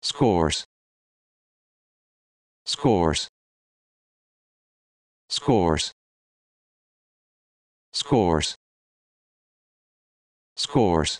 scores scores scores scores scores